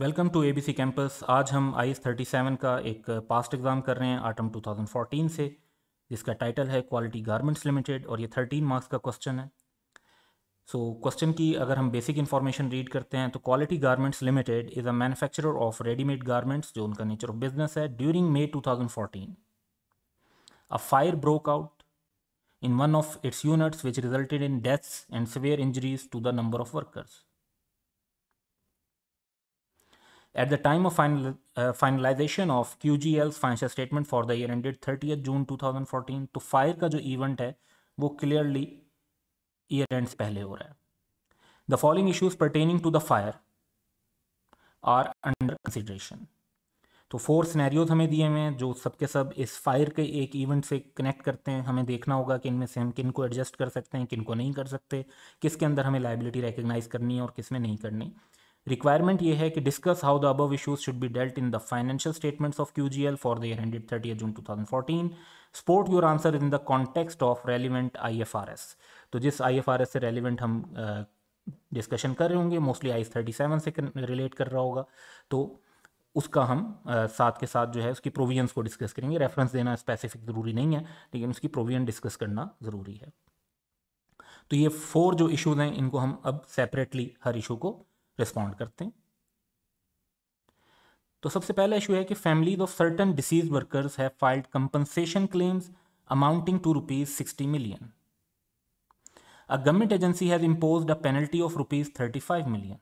Welcome to ABC campus आज हम आई thirty seven का एक पास्ट एग्ज़ाम कर रहे हैं आटम 2014 से जिसका टाइटल है क्वालिटी गारमेंट्स लिमिटेड और ये 13 मार्क्स का क्वेश्चन है सो so, क्वेश्चन की अगर हम बेसिक इन्फॉर्मेशन रीड करते हैं तो quality garments limited is a manufacturer of readymade garments जो उनका नेचर ऑफ बिजनेस है during May two a fire broke out in one of its units which resulted in deaths and severe injuries to the number of workers At the time of final, uh, finalization of QGL's financial statement for the year ended 30th June 2014 to fire ka jo event hai wo clearly year ends pehle ho raha hai the following issues pertaining to the fire are under consideration तो four scenarios हमें दिए हुए हैं जो सबके सब इस fire के एक इवेंट से कनेक्ट करते हैं हमें देखना होगा कि इनमें से हम किन को एडजस्ट कर सकते हैं किन को नहीं कर सकते किसके अंदर हमें लाइबिलिटी रिकग्नाइज करनी है और किस में नहीं करनी रिक्वायरमेंट ये है कि discuss how the above issues should be dealt in the financial statements of Q G L for the year ended thirty June two fourteen support your answer in the context of relevant I F R S तो जिस I F R S से relevant हम discussion uh, कर रहे होंगे mostly I thirty seven से relate कर रहा होगा तो उसका हम uh, साथ के साथ जो है उसकी प्रोविजंस को डिस्कस करेंगे रेफरेंस देना स्पेसिफिक ज़रूरी नहीं है लेकिन उसकी प्रोविजन डिस्कस करना ज़रूरी है तो ये फोर जो इशूज़ हैं इनको हम अब सेपरेटली हर इशू को रिस्पॉन्ड करते हैं तो सबसे पहला इशू है कि families of certain deceased workers have filed compensation claims amounting to rupees sixty million a government agency has impose a penalty of rupees thirty five million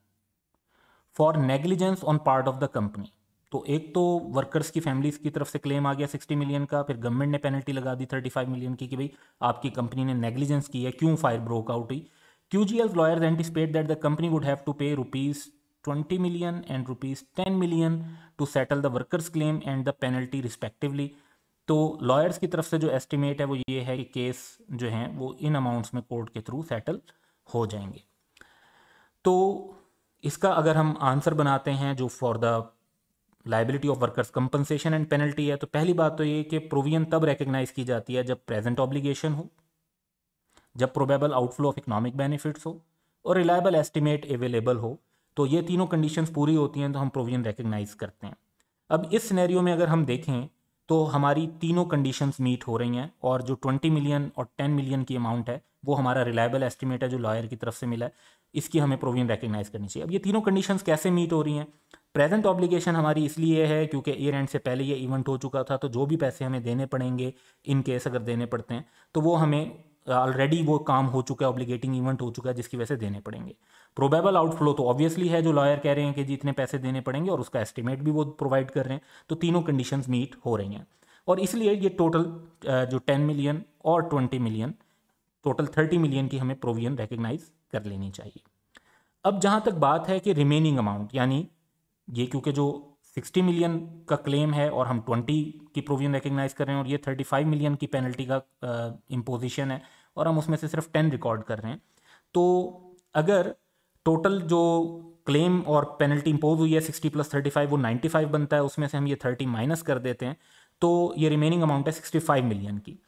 for negligence on part of the company तो एक तो workers की families की तरफ से claim आ गया sixty million का फिर गवर्नमेंट ने पेनल्टी लगा दी थर्टी फाइव मिलियन की कि भाई आपकी कंपनी ने नेग्लिजेंस की है क्यों फायर ब्रोक आउट हुई QGL's lawyers anticipate that the company would have to pay rupees 20 million and rupees 10 million to settle the workers claim and the penalty respectively तो लॉयर्स की तरफ से जो एस्टिमेट है वो ये है कि केस जो है वो इन अमाउंट्स में कोर्ट के थ्रू सेटल हो जाएंगे तो इसका अगर हम आंसर बनाते हैं जो for the liability of workers compensation and penalty है तो पहली बात तो ये कि प्रोविजन तब रिकग्नाइज की जाती है जब प्रेजेंट ऑब्लिगेशन हो जब probable outflow of economic benefits हो और रिलायबल एस्टिमेट अवेलेबल हो तो ये तीनों कंडीशन पूरी होती हैं तो हम प्रोविजन रिकग्नाइज करते हैं अब इस सिनेरियो में अगर हम देखें तो हमारी तीनों कंडीशंस मीट हो रही हैं और जो 20 मिलियन और 10 मिलियन की अमाउंट है वो हमारा रिलायबल एस्टिमेट है जो लॉयर की तरफ से मिला है इसकी हमें प्रोविजन रिकग्नाइज करनी चाहिए अब ये तीनों कंडीशंस कैसे मीट हो रही हैं प्रेजेंट ऑब्लिगेशन हमारी इसलिए है क्योंकि ईयर एंड से पहले ये इवेंट हो चुका था तो जो भी पैसे हमें देने पड़ेंगे इन केस अगर देने पड़ते हैं तो वो हमें ऑलरेडी वो काम हो चुका है ऑब्लिगेटिंग इवेंट हो चुका है जिसकी वजह से देने पड़ेंगे प्रोबेबल आउटफ्लो तो ऑब्वियसली है जो लॉयर कह रहे हैं कि जी इतने पैसे देने पड़ेंगे और उसका एस्टिमेट भी वो प्रोवाइड कर रहे हैं तो तीनों कंडीशंस मीट हो रही हैं और इसलिए ये टोटल जो टेन मिलियन और twenty million total thirty million की हमें प्रोविजन रिकग्नाइज कर लेनी चाहिए अब जहाँ तक बात है कि रिमेनिंग अमाउंट यानी ये क्योंकि जो सिक्सटी मिलियन का क्लेम है और हम ट्वेंटी की प्रोविजन रिकग्नाइज कर रहे हैं और ये थर्टी फाइव मिलियन की पेनल्टी का इम्पोजिशन है और हम उसमें से सिर्फ टेन रिकॉर्ड कर रहे हैं तो अगर टोटल जो क्लेम और पेनल्टी इम्पोज हुई है सिक्सटी प्लस थर्टी फाइव वो नाइन्टी फाइव बनता है उसमें से हम ये थर्टी माइनस कर देते हैं तो ये रिमेनिंग अमाउंट है सिक्सटी फाइव मिलियन की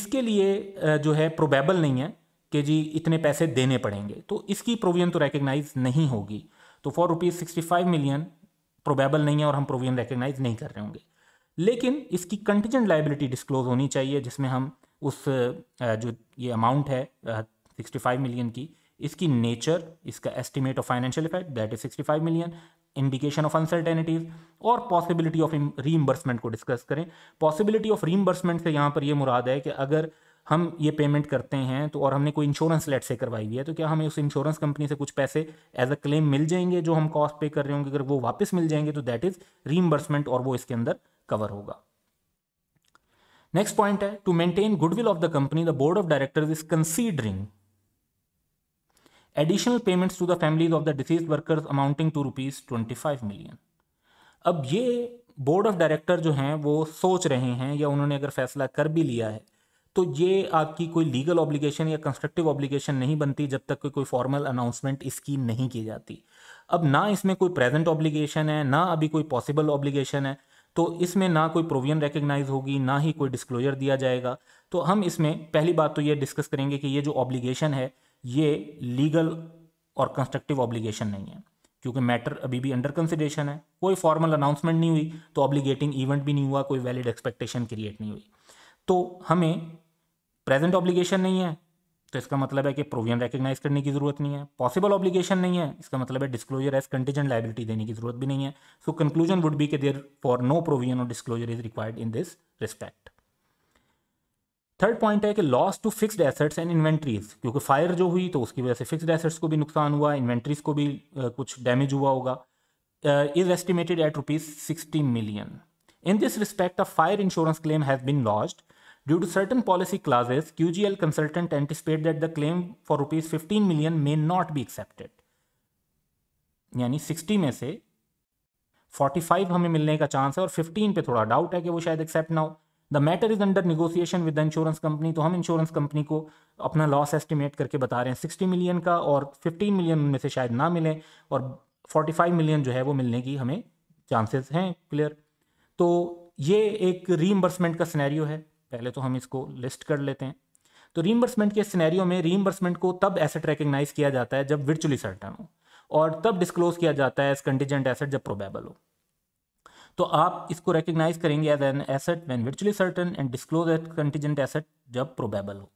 इसके लिए जो है प्रोबेबल नहीं है कि जी इतने पैसे देने पड़ेंगे तो इसकी प्रोविजन तो रिकग्नाइज नहीं होगी तो for rupees sixty five million probable नहीं है और हम प्रोविजन रिकग्नाइज नहीं कर रहे होंगे लेकिन इसकी कंटिजेंट लाइबिलिटी डिस्क्लोज होनी चाहिए जिसमें हम उस जो ये अमाउंट है सिक्सटी फाइव मिलियन की इसकी नेचर इसका estimate of financial effect that is sixty five million indication of uncertainties और पॉसिबिलिटी ऑफ रीइम्बर्समेंट को डिस्कस करें पॉसिबिलिटी ऑफ रीइंबर्समेंट से यहाँ पर यह मुराद है कि अगर हम ये पेमेंट करते हैं तो और हमने कोई इंश्योरेंस लेट से करवाई हुई है तो क्या हमें उस इंश्योरेंस कंपनी से कुछ पैसे एज अ क्लेम मिल जाएंगे जो हम कॉस्ट पे कर रहे होंगे अगर वो वापस मिल जाएंगे तो दैट इज रीइम्बर्समेंट और वो इसके अंदर कवर होगा नेक्स्ट पॉइंट है to maintain goodwill of the company the board of directors is considering additional payments to the families of the deceased workers amounting to rupees twenty five million अब ये board of director जो हैं वो सोच रहे हैं या उन्होंने अगर फैसला कर भी लिया है तो ये आपकी कोई लीगल ऑब्लिगेशन या कंस्ट्रक्टिव ऑब्लिगेशन नहीं बनती जब तक कोई कोई फॉर्मल अनाउंसमेंट इसकी नहीं की जाती अब ना इसमें कोई प्रेजेंट ऑब्लिगेशन है ना अभी कोई पॉसिबल ऑब्लिगेशन है तो इसमें ना कोई प्रोविजन रिकग्नाइज होगी ना ही कोई डिस्क्लोजर दिया जाएगा तो हम इसमें पहली बात तो ये डिस्कस करेंगे कि ये जो ऑब्लिगेशन है ये लीगल और कंस्ट्रक्टिव ऑब्लिगेशन नहीं है क्योंकि मैटर अभी भी अंडर कंसिडेशन है कोई फॉर्मल अनाउंसमेंट नहीं हुई तो ऑब्लिगेटिंग इवेंट भी नहीं हुआ कोई वैलिड एक्सपेक्टेशन क्रिएट नहीं हुई तो हमें प्रेजेंट ऑब्लिगेशन नहीं है तो इसका मतलब है कि प्रोविजन रिकग्नाइज करने की जरूरत नहीं है पॉसिबल ऑब्लिगेशन नहीं है इसका मतलब है डिस्क्लोजर एज कंटीजेंट लाइबिलिटी देने की जरूरत भी नहीं है सो कंक्लूजन वुड बी के देर फॉर नो प्रोविजन और disclosure is required in this respect third point है कि loss to fixed assets and inventories क्योंकि फायर जो हुई तो उसकी वजह से फिक्स्ड एसेट्स को भी नुकसान हुआ इन्वेंट्रीज को भी uh, कुछ डैमेज हुआ होगा is estimated at rupees sixty million in this respect a fire insurance claim has been lodged Due to certain policy clauses, QGL consultant anticipate that the claim for rupees 15 million may not be accepted. यानी 60 में से 45 हमें मिलने का chance है और 15 पे थोड़ा डाउट है कि वो शायद एक्सेप्ट ना हो the matter is under negotiation with the insurance company तो हम इंश्योरेंस कंपनी को अपना लॉस एस्टिमेट करके बता रहे हैं सिक्सटी मिलियन का और फिफ्टीन मिलियन उनमें से शायद ना मिले और फोर्टी फाइव मिलियन जो है वो मिलने की हमें चांसेस हैं क्लियर तो ये एक रीइंबर्समेंट का सिनेरियो है पहले तो हम इसको लिस्ट कर लेते हैं तो रीइम्बर्समेंट के सिनेरियो में रीइम्बर्समेंट को तब एसेट रिकग्नाइज किया जाता है जब वर्चुअली सर्टन हो और तब डिस्क्लोज किया जाता है एज कंटिजेंट एसेट जब प्रोबेबल हो तो आप इसको रिकग्नाइज करेंगे as an asset when virtually certain and disclose as contingent asset जब प्रोबेबल हो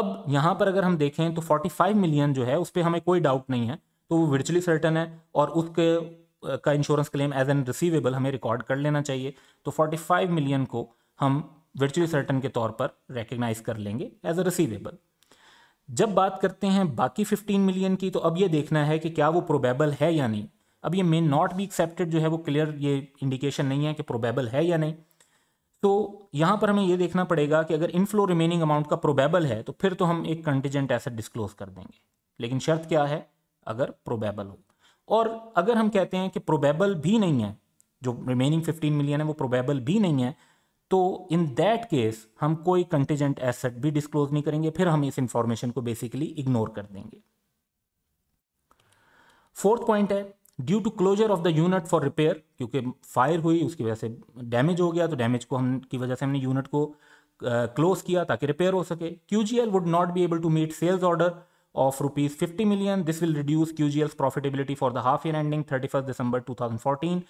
अब यहाँ पर अगर हम देखें तो 45 मिलियन जो है उस पर हमें कोई डाउट नहीं है तो वो वर्चुअली सर्टन है और उसके का insurance claim as an receivable हमें रिकॉर्ड कर लेना चाहिए तो 45 मिलियन को हम वर्चुअली सर्टन के तौर पर रिकग्नाइज कर लेंगे एज अ रिसीवेबल जब बात करते हैं बाकी 15 मिलियन की तो अब ये देखना है कि क्या वो प्रोबेबल है या नहीं अब ये मे नॉट बी एक्सेप्टेड जो है वो क्लियर ये इंडिकेशन नहीं है कि प्रोबेबल है या नहीं तो यहाँ पर हमें ये देखना पड़ेगा कि अगर इनफ्लो रिमेनिंग अमाउंट का प्रोबेबल है तो फिर तो हम एक कंटिजेंट एसेट डिस्क्लोज कर देंगे लेकिन शर्त क्या है अगर प्रोबेबल हो और अगर हम कहते हैं कि प्रोबेबल भी नहीं है जो रिमेनिंग 15 मिलियन है वो प्रोबेबल भी नहीं है तो इन दैट केस हम कोई कंटेजेंट एसेट भी डिस्क्लोज नहीं करेंगे फिर हम इस इंफॉर्मेशन को बेसिकली इग्नोर कर देंगे फोर्थ पॉइंट है due to closure of the unit for repair क्योंकि फायर हुई उसकी वजह से डैमेज हो गया तो डैमेज को हम की वजह से हमने यूनिट को क्लोज uh, किया ताकि रिपेयर हो सके Q G L would not be able to meet sales order of rupees fifty million this will reduce Q G L's profitability for the half year ending thirty first December two thousand fourteen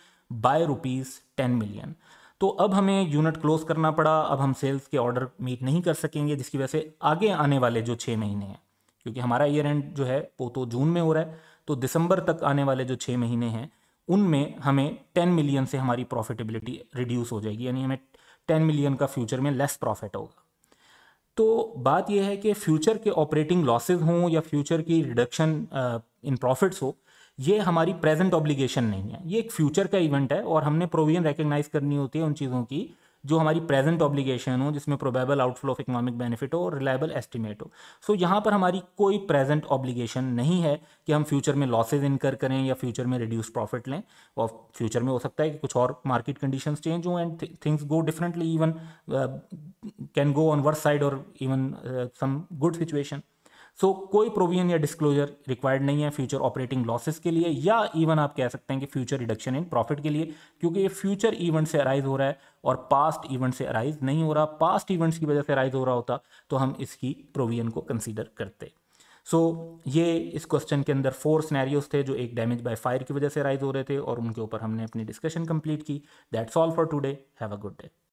by rupees ten million तो अब हमें unit close करना पड़ा अब हम sales के order meet नहीं कर सकेंगे जिसकी वजह से आगे आने वाले जो छः महीने हैं क्योंकि हमारा ईयर एंड जो है वो तो जून में हो रहा है तो दिसंबर तक आने वाले जो छः महीने हैं उनमें हमें टेन मिलियन से हमारी प्रॉफिटेबिलिटी रिड्यूस हो जाएगी यानी हमें टेन मिलियन का फ्यूचर में लेस प्रॉफिट होगा तो बात यह है कि फ्यूचर के ऑपरेटिंग लॉसेज हों या फ्यूचर की रिडक्शन इन प्रॉफिट्स हो ये हमारी प्रेजेंट ऑब्लिगेशन नहीं है ये एक फ्यूचर का इवेंट है और हमने प्रोविजन रिकग्नाइज करनी होती है उन चीज़ों की जो हमारी प्रेजेंट ऑब्लिगेशन हो जिसमें probable outflow of economic benefit हो और रिलायबल एस्टिमेट हो सो so, यहाँ पर हमारी कोई प्रेजेंट ऑब्लिगेशन नहीं है कि हम फ्यूचर में लॉसेज इनकर करें या फ्यूचर में रिड्यूस प्रॉफिट लें और फ्यूचर में हो सकता है कि कुछ और मार्केट कंडीशन चेंज हों and things go differently even can go on worse side और even some good situation so so, कोई प्रोविजन या डिस्क्लोजर रिक्वायर्ड नहीं है फ्यूचर ऑपरेटिंग लॉसेस के लिए या इवन आप कह सकते हैं कि फ्यूचर रिडक्शन इन प्रॉफिट के लिए क्योंकि ये फ्यूचर इवेंट से अराइज हो रहा है और पास्ट इवेंट से अराइज नहीं हो रहा पास्ट इवेंट्स की वजह से अराइज हो रहा होता तो हम इसकी प्रोविजन को कंसिडर करते सो so, ये इस क्वेश्चन के अंदर फोर स्नैरियोज थे जो एक डैमेज बाय फायर की वजह से अराइज हो रहे थे और उनके ऊपर हमने अपनी डिस्कशन कंप्लीट की that's all for today have a good day